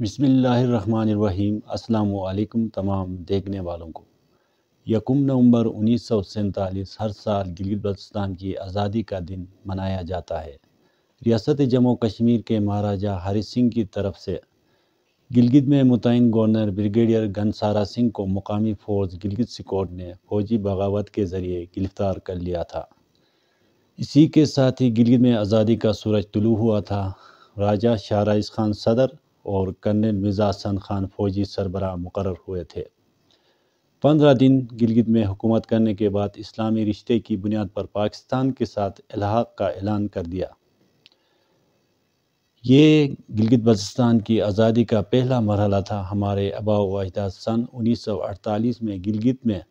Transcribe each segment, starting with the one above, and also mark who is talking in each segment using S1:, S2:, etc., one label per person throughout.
S1: बिसमीम् अल्लाम तमाम देखने वालों को यकुम नवंबर उन्नीस सौ सैंतालीस हर साल गिलगित बल्तिस्तान की आज़ादी का दिन मनाया जाता है रियासत जम्मू कश्मीर के महाराजा हरी सिंह की तरफ से गिलगित में मुतन गवर्नर ब्रिगेडियर गनसारा सिंह को मुकामी फ़ौज गिलगित सिकोड ने फौजी बगावत के ज़रिए गिरफ़्तार कर लिया था इसी के साथ ही गिलगित में आज़ादी का सूरज तुलू हुआ था राजा शाहराइज खान सदर और कर्नल मिर्ज़ा हसन खान फौजी सरबरा मुकर हुए थे पंद्रह दिन गिलगित में हुकूमत करने के बाद इस्लामी रिश्ते की बुनियाद पर पाकिस्तान के साथ इलाहा का ऐलान कर दिया ये गिलगित बल्चिस्तान की आज़ादी का पहला मरहला था हमारे आबा अजदाद सन उन्नीस सौ अड़तालीस में गिलगित में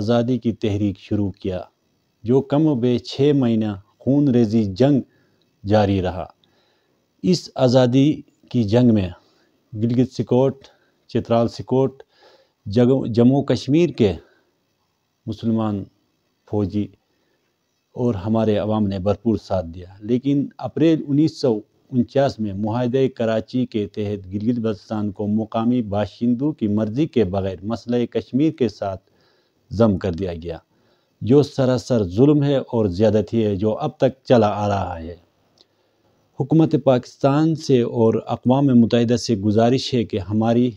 S1: आज़ादी की तहरीक शुरू किया जो कम बे छः महीना खून रेजी जंग जारी रहा इस आज़ादी की जंग में गिलगित सिकोट चित्राल सिकोट जम्मू कश्मीर के मुसलमान फौजी और हमारे अवाम ने भरपूर साथ दिया लेकिन अप्रैल उन्नीस में माहदे कराची के तहत गिलगित बल्तिस्तान को मुकामी बाशिंदों की मर्जी के बगैर मसले कश्मीर के साथ जम कर दिया गया जो सरासर जुल्म है और ज़्यादती है जो अब तक चला आ रहा है हुकूमत पाकिस्तान से और अकवा मुतहद से गुजारिश है कि हमारी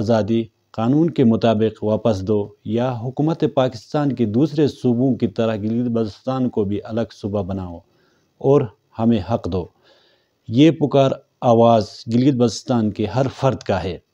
S1: आज़ादी कानून के मुताबिक वापस दो या हुकूमत पाकिस्तान के दूसरे सूबों की तरह गिलगित बल्तिस्तान को भी अलग सूबा बनाओ और हमें हक दो ये पुकार आवाज़ गिलगित बल्तिस्तान के हर फर्द का है